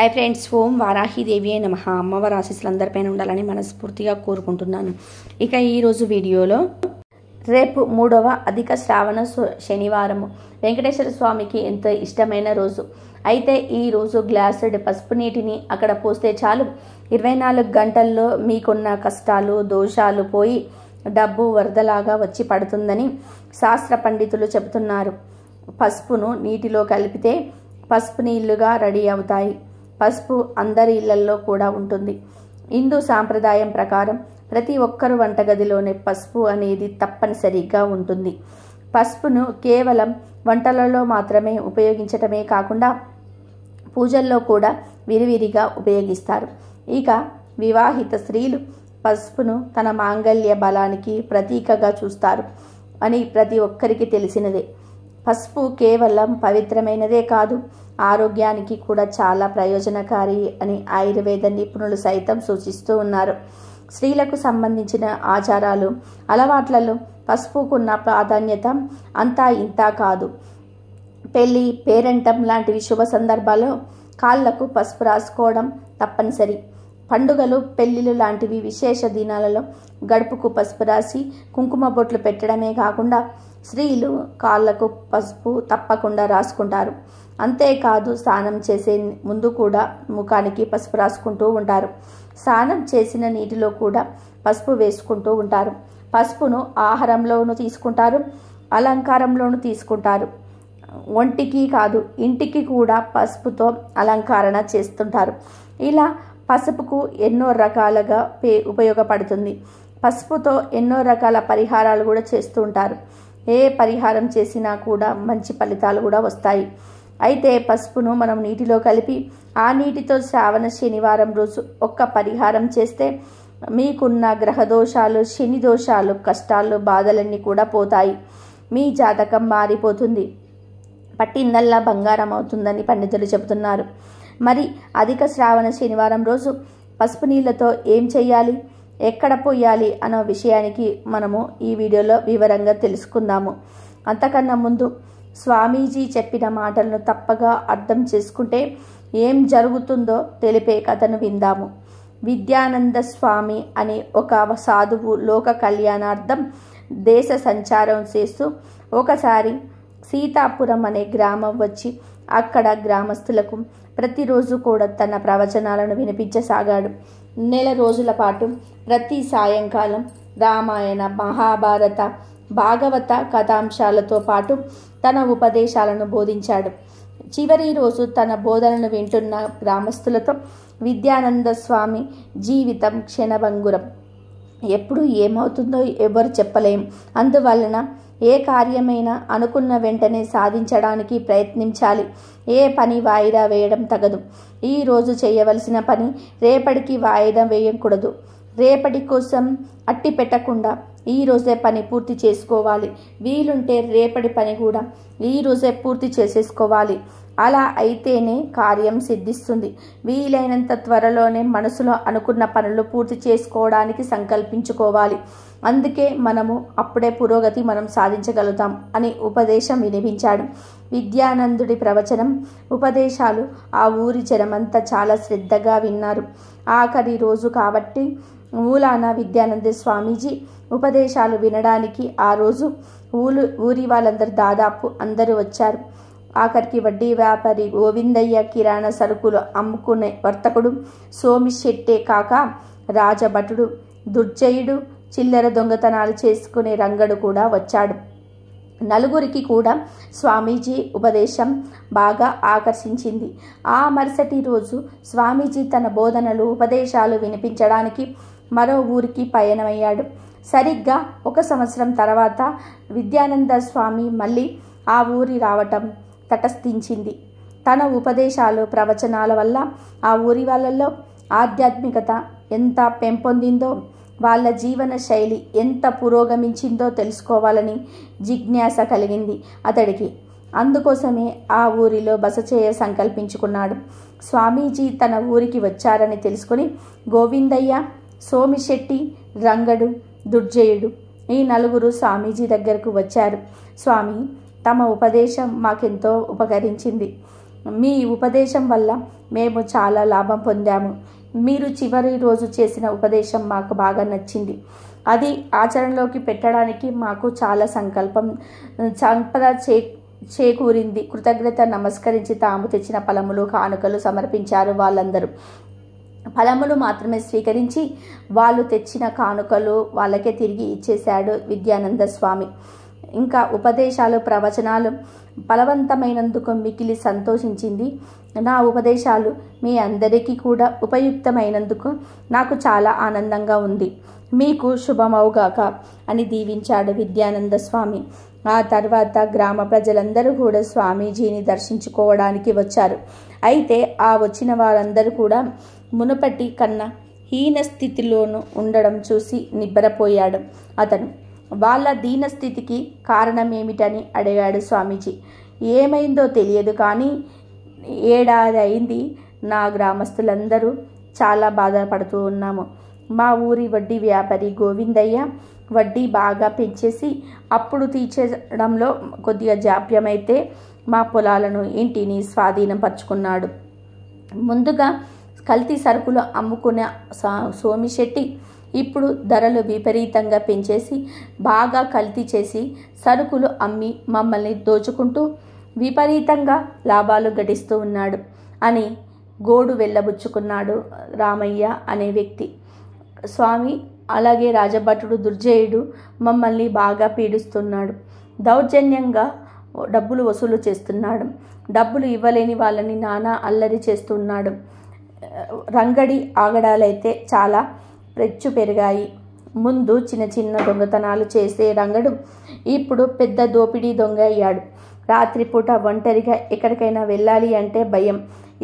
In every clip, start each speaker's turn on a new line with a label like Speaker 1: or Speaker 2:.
Speaker 1: hi friends ఓం వారాహిదేవియే నమ అమ్మవారి ఆశీస్సులు పైన ఉండాలని మనస్ఫూర్తిగా కోరుకుంటున్నాను ఇక ఈరోజు వీడియోలో రేపు మూడవ అధిక శ్రావణ శనివారము వెంకటేశ్వర స్వామికి ఎంతో ఇష్టమైన రోజు అయితే ఈ రోజు గ్లాసుడ్ పసుపు నీటిని అక్కడ పోస్తే చాలు ఇరవై నాలుగు గంటల్లో మీకున్న కష్టాలు దోషాలు పోయి డబ్బు వరదలాగా వచ్చి పడుతుందని శాస్త్ర పండితులు చెబుతున్నారు పసుపును నీటిలో కలిపితే పసుపు నీళ్లుగా రెడీ అవుతాయి పసుపు అందరి ఇళ్లల్లో కూడా ఉంటుంది హిందూ సాంప్రదాయం ప్రకారం ప్రతి ఒక్కరు వంటగదిలోనే పసుపు అనేది తప్పనిసరిగా ఉంటుంది పసుపును కేవలం వంటలలో మాత్రమే ఉపయోగించటమే కాకుండా పూజల్లో కూడా విరివిరిగా ఉపయోగిస్తారు ఇక వివాహిత స్త్రీలు పసుపును తన మాంగళ్య బలానికి ప్రతీకగా చూస్తారు అని ప్రతి ఒక్కరికి తెలిసినదే పసుపు కేవలం పవిత్రమైనదే కాదు ఆరోగ్యానికి కూడా చాలా ప్రయోజనకారి అని ఆయుర్వేద నిపుణులు సైతం సూచిస్తూ ఉన్నారు స్త్రీలకు సంబంధించిన ఆచారాలు అలవాట్లలో పసుపుకున్న ప్రాధాన్యత అంతా ఇంతా కాదు పెళ్ళి పేరంటం లాంటివి శుభ సందర్భాల్లో కాళ్లకు పసుపు రాసుకోవడం తప్పనిసరి పండుగలు పెళ్లిళ్ళు లాంటివి విశేష దినాలలో గడుపుకు పసుపు రాసి కుంకుమ బొట్లు పెట్టడమే కాకుండా స్త్రీలు కాళ్ళకు పసుపు తప్పకుండా రాసుకుంటారు అంతేకాదు స్నానం చేసే ముందు కూడా ముఖానికి పసుపు రాసుకుంటూ ఉంటారు స్నానం చేసిన నీటిలో కూడా పసుపు వేసుకుంటూ ఉంటారు పసుపును ఆహారంలోనూ తీసుకుంటారు అలంకారంలోనూ తీసుకుంటారు ఒంటికి కాదు ఇంటికి కూడా పసుపుతో అలంకరణ చేస్తుంటారు ఇలా పసుపుకు ఎన్నో రకాలుగా పే ఉపయోగపడుతుంది పసుపుతో ఎన్నో రకాల పరిహారాలు కూడా చేస్తూ ఉంటారు ఏ పరిహారం చేసినా కూడా మంచి ఫలితాలు కూడా వస్తాయి అయితే పసుపును మనం నీటిలో కలిపి ఆ నీటితో శ్రావణ శనివారం రోజు ఒక్క పరిహారం చేస్తే మీకున్న గ్రహదోషాలు శని దోషాలు కష్టాలు బాధలన్నీ కూడా పోతాయి మీ జాతకం మారిపోతుంది పట్టిందల్లా బంగారం అవుతుందని పండితులు చెబుతున్నారు మరి అధిక శ్రావణ శనివారం రోజు పసుపు నీళ్ళతో ఏం చేయాలి ఎక్కడ పోయాలి అన్న విషయానికి మనము ఈ వీడియోలో వివరంగా తెలుసుకుందాము అంతకన్నా ముందు స్వామీజీ చెప్పిన మాటలను తప్పగా అర్థం చేసుకుంటే ఏం జరుగుతుందో తెలిపే కథను విందాము విద్యానంద స్వామి అనే ఒక సాధువు లోక కళ్యాణార్థం దేశ సంచారం చేస్తూ ఒకసారి సీతాపురం అనే గ్రామం వచ్చి అక్కడ గ్రామస్తులకు ప్రతిరోజు కూడా తన ప్రవచనాలను వినిపించసాగాడు నెల రోజుల పాటు ప్రతి సాయంకాలం రామాయణ మహాభారత భాగవత కథాంశాలతో పాటు తన ఉపదేశాలను బోధించాడు చివరి రోజు తన బోధనను వింటున్న గ్రామస్తులతో విద్యానంద స్వామి జీవితం క్షణభంగురం ఎప్పుడు ఏమవుతుందో ఎవరు చెప్పలేం అందువలన ఏ కార్యమైనా అనుకున్న వెంటనే సాధించడానికి ప్రయత్నించాలి ఏ పని వాయిదా వేయడం తగదు ఈ రోజు చేయవలసిన పని రేపటికి వాయిదా వేయకూడదు రేపటి కోసం అట్టి పెట్టకుండా ఈరోజే పని పూర్తి చేసుకోవాలి వీలుంటే రేపటి పని కూడా ఈరోజే పూర్తి చేసేసుకోవాలి అలా అయితేనే కార్యం సిద్ధిస్తుంది వీలైనంత త్వరలోనే మనసులో అనుకున్న పనులు పూర్తి చేసుకోవడానికి సంకల్పించుకోవాలి అందుకే మనము అప్పుడే పురోగతి మనం సాధించగలుగుతాం అని ఉపదేశం వినిపించాడు విద్యానందుడి ప్రవచనం ఉపదేశాలు ఆ ఊరి జనమంతా చాలా శ్రద్ధగా విన్నారు ఆఖరి రోజు కాబట్టి మూలాన విద్యానంద స్వామీజీ ఉపదేశాలు వినడానికి ఆ రోజు ఊరు ఊరి వాళ్ళందరూ దాదాపు అందరూ వచ్చారు ఆఖరికి వడ్డీ వ్యాపారి గోవిందయ్య కిరాణా సరుకులు అమ్ముకునే వర్తకుడు సోమిశెట్టే కాక రాజభటుడు దుర్జయుడు చిల్లర దొంగతనాలు చేసుకునే రంగడు కూడా వచ్చాడు నలుగురికి కూడా స్వామీజీ ఉపదేశం బాగా ఆకర్షించింది ఆ మరుసటి రోజు స్వామీజీ తన బోధనలు ఉపదేశాలు వినిపించడానికి మరో ఊరికి పయనమయ్యాడు సరిగ్గా ఒక సంవత్సరం తర్వాత విద్యానంద స్వామి మళ్ళీ ఆ ఊరి రావటం తటస్థించింది తన ఉపదేశాలు ప్రవచనాల వల్ల ఆ ఊరి వాళ్ళల్లో ఆధ్యాత్మికత ఎంత పెంపొందిందో వాళ్ళ జీవన శైలి ఎంత పురోగమించిందో తెలుసుకోవాలని జిజ్ఞాస కలిగింది అతడికి అందుకోసమే ఆ ఊరిలో బస చేయ సంకల్పించుకున్నాడు స్వామీజీ తన ఊరికి వచ్చారని తెలుసుకుని గోవిందయ్య సోమిశెట్టి రంగడు దుర్జయుడు ఈ నలుగురు స్వామీజీ దగ్గరకు వచ్చారు స్వామి తమ ఉపదేశం మాకెంతో ఉపకరించింది మీ ఉపదేశం వల్ల మేము చాలా లాభం పొందాము మీరు చివరి రోజు చేసిన ఉపదేశం మాకు బాగా నచ్చింది అది ఆచరణలోకి పెట్టడానికి మాకు చాలా సంకల్పం సంపద చే చేకూరింది కృతజ్ఞత నమస్కరించి తాము తెచ్చిన ఫలములు కానుకలు సమర్పించారు వాళ్ళందరూ ఫలములు మాత్రమే స్వీకరించి వాళ్ళు తెచ్చిన కానుకలు వాళ్ళకే తిరిగి ఇచ్చేశాడు విద్యానంద స్వామి ఇంకా ఉపదేశాలు ప్రవచనాలు బలవంతమైనందుకు మికిలి సంతోషించింది నా ఉపదేశాలు మీ అందరికీ కూడా ఉపయుక్తమైనందుకు నాకు చాలా ఆనందంగా ఉంది మీకు శుభమవుగాక అని దీవించాడు విద్యానంద స్వామి ఆ తర్వాత గ్రామ ప్రజలందరూ కూడా స్వామీజీని దర్శించుకోవడానికి వచ్చారు అయితే ఆ వచ్చిన వారందరూ కూడా మునుపటి కన్నా హీన స్థితిలోనూ ఉండడం చూసి నిబ్బరపోయాడు అతను వాళ్ళ దీనస్థితికి కారణం ఏమిటని అడిగాడు స్వామీజీ ఏమైందో తెలియదు కానీ ఏడాది అయింది నా గ్రామస్తులందరూ చాలా బాధపడుతూ ఉన్నాము మా ఊరి వడ్డీ వ్యాపారి గోవిందయ్య వడ్డీ బాగా పెంచేసి అప్పుడు తీర్చడంలో కొద్దిగా జాప్యమైతే మా పొలాలను ఇంటిని స్వాధీనం పరుచుకున్నాడు ముందుగా కల్తీ సరుకులు అమ్ముకునే సోమిశెట్టి ఇప్పుడు ధరలు విపరీతంగా పెంచేసి బాగా కల్తీ చేసి సరుకులు అమ్మి మమ్మల్ని దోచుకుంటూ విపరీతంగా లాభాలు గడిస్తూ ఉన్నాడు అని గోడు వెళ్ళబుచ్చుకున్నాడు రామయ్య అనే వ్యక్తి స్వామి అలాగే రాజభటుడు దుర్జయుడు మమ్మల్ని బాగా పీడిస్తున్నాడు దౌర్జన్యంగా డబ్బులు వసూలు చేస్తున్నాడు డబ్బులు ఇవ్వలేని వాళ్ళని నానా అల్లరి చేస్తున్నాడు రంగడి ఆగడాలైతే చాలా రెచ్చు పెరిగాయి ముందు చిన్న చిన్న దొంగతనాలు చేసే రంగడు ఇప్పుడు పెద్ద దోపిడీ దొంగ అయ్యాడు రాత్రిపూట ఒంటరిగా ఎక్కడికైనా వెళ్ళాలి అంటే భయం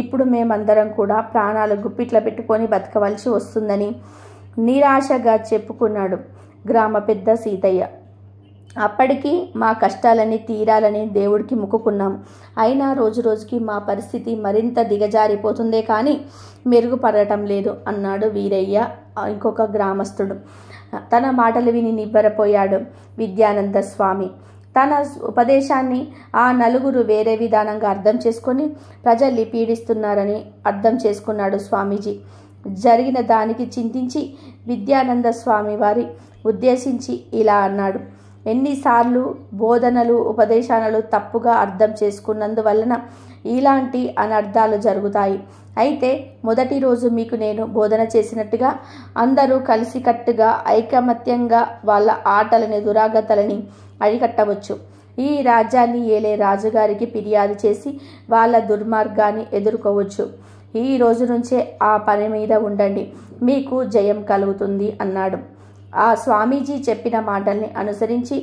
Speaker 1: ఇప్పుడు మేమందరం కూడా ప్రాణాలు గుప్పిట్ల పెట్టుకొని బతకవలసి వస్తుందని నిరాశగా చెప్పుకున్నాడు గ్రామ పెద్ద సీతయ్య అప్పటికి మా కష్టాలని తీరాలని దేవుడికి మొక్కుకున్నాం అయినా రోజు రోజుకి మా పరిస్థితి మరింత దిగజారిపోతుందే కానీ మెరుగుపడటం లేదు అన్నాడు వీరయ్య ఇంకొక గ్రామస్తుడు తన మాటలు విని నివ్వరపోయాడు విద్యానంద స్వామి తన ఉపదేశాన్ని ఆ నలుగురు వేరే విధానంగా అర్థం చేసుకొని ప్రజల్ని పీడిస్తున్నారని అర్థం చేసుకున్నాడు స్వామీజీ జరిగిన దానికి చింతించి విద్యానంద స్వామి వారి ఉద్దేశించి ఇలా అన్నాడు ఎన్నిసార్లు బోధనలు ఉపదేశాలు తప్పుగా అర్థం చేసుకున్నందువలన ఇలాంటి అనర్థాలు జరుగుతాయి అయితే మొదటి రోజు మీకు నేను బోధన చేసినట్టుగా అందరూ కలిసికట్టుగా ఐకమత్యంగా వాళ్ళ ఆటలని దురాగతలని అరికట్టవచ్చు ఈ రాజ్యాన్ని ఏలే రాజుగారికి ఫిర్యాదు చేసి వాళ్ళ దుర్మార్గాన్ని ఎదుర్కోవచ్చు ఈ రోజు నుంచే ఆ పని మీద ఉండండి మీకు జయం కలుగుతుంది అన్నాడు ఆ స్వామీజీ చెప్పిన మాటల్ని అనుసరించి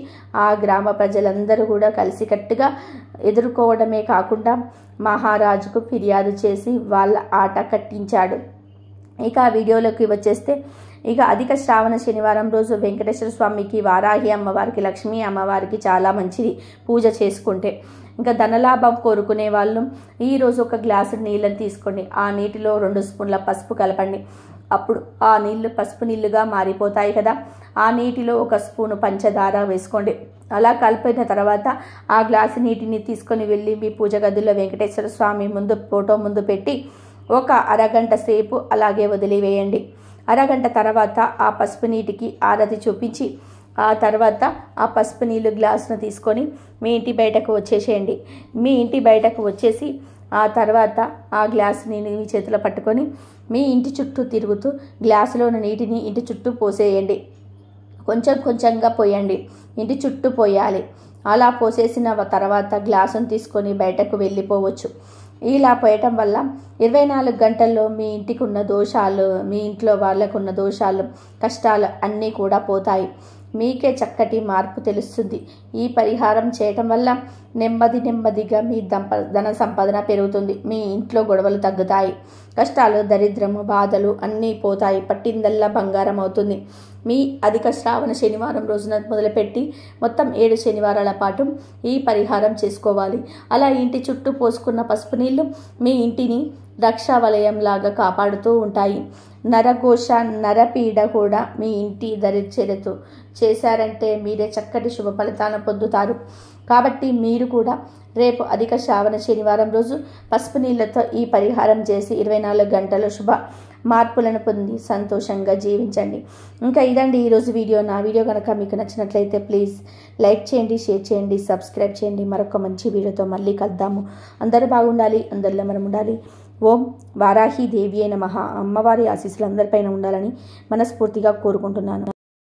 Speaker 1: ఆ గ్రామ ప్రజలందరూ కూడా కలిసికట్టుగా ఎదుర్కోవడమే కాకుండా మహారాజుకు ఫిర్యాదు చేసి వాళ్ళ ఆట కట్టించాడు ఇక ఆ వీడియోలోకి వచ్చేస్తే ఇక అధిక శ్రావణ శనివారం రోజు వెంకటేశ్వర స్వామికి వారాహి అమ్మవారికి లక్ష్మీ అమ్మవారికి చాలా మంచిది పూజ చేసుకుంటే ఇంకా ధనలాభం కోరుకునే వాళ్ళు ఈరోజు ఒక గ్లాసు నీళ్ళని తీసుకోండి ఆ నీటిలో రెండు స్పూన్ల పసుపు కలపండి అప్పుడు ఆ నీళ్లు పసుపు నీళ్లుగా మారిపోతాయి కదా ఆ నీటిలో ఒక స్పూను పంచదార వేసుకోండి అలా కలిపిన తర్వాత ఆ గ్లాసు నీటిని తీసుకొని వెళ్ళి మీ పూజ గదిలో వెంకటేశ్వర స్వామి ముందు ఫోటో ముందు పెట్టి ఒక అరగంట సేపు అలాగే వదిలివేయండి అరగంట తర్వాత ఆ పసుపు నీటికి ఆరతి చూపించి ఆ తర్వాత ఆ పసుపు నీళ్ళు గ్లాసును తీసుకొని మీ ఇంటి బయటకు వచ్చేసేయండి మీ ఇంటి బయటకు వచ్చేసి ఆ తర్వాత ఆ గ్లాసుని మీ చేతిలో పట్టుకొని మీ ఇంటి చుట్టూ తిరుగుతూ గ్లాసులోని నీటిని ఇంటి చుట్టూ పోసేయండి కొంచెం కొంచెంగా పోయండి ఇంటి చుట్టూ పోయాలి అలా పోసేసిన తర్వాత గ్లాసును తీసుకొని బయటకు వెళ్ళిపోవచ్చు ఇలా పోయటం వల్ల ఇరవై నాలుగు గంటల్లో మీ ఇంటికి ఉన్న దోషాలు మీ ఇంట్లో వాళ్ళకున్న దోషాలు కష్టాలు అన్నీ కూడా పోతాయి మీకే చక్కటి మార్పు తెలుస్తుంది ఈ పరిహారం చేయటం వల్ల నెమ్మది నెమ్మదిగా మీ దంప ధన సంపాదన పెరుగుతుంది మీ ఇంట్లో గొడవలు తగ్గుతాయి కష్టాలు దరిద్రము బాధలు అన్నీ పోతాయి పట్టిందల్లా బంగారం అవుతుంది మీ అధిక శ్రావణ శనివారం రోజున మొదలుపెట్టి మొత్తం ఏడు శనివారాల పాటు ఈ పరిహారం చేసుకోవాలి అలా ఇంటి చుట్టూ పోసుకున్న పసుపు నీళ్లు మీ ఇంటిని లాగా కాపాడుతూ ఉంటాయి నరఘోష నరపీడ కూడా మీ ఇంటి దరిచేరతు చేశారంటే మీరే చక్కటి శుభ ఫలితాలను పొందుతారు కాబట్టి మీరు కూడా రేపు అధిక శ్రావణ శనివారం రోజు పసుపు నీళ్లతో ఈ పరిహారం చేసి ఇరవై నాలుగు గంటల శుభ మార్పులను పొంది సంతోషంగా జీవించండి ఇంకా ఇదండి ఈరోజు వీడియో నా వీడియో కనుక మీకు నచ్చినట్లయితే ప్లీజ్ లైక్ చేయండి షేర్ చేయండి సబ్స్క్రైబ్ చేయండి మరొక మంచి వీడియోతో మళ్ళీ కలుద్దాము అందరూ బాగుండాలి అందరిలో మనం ఉండాలి ఓం వారాహి దేవియే నమ అమ్మవారి ఆశీస్సులు అందరిపైన ఉండాలని మనస్ఫూర్తిగా కోరుకుంటున్నాను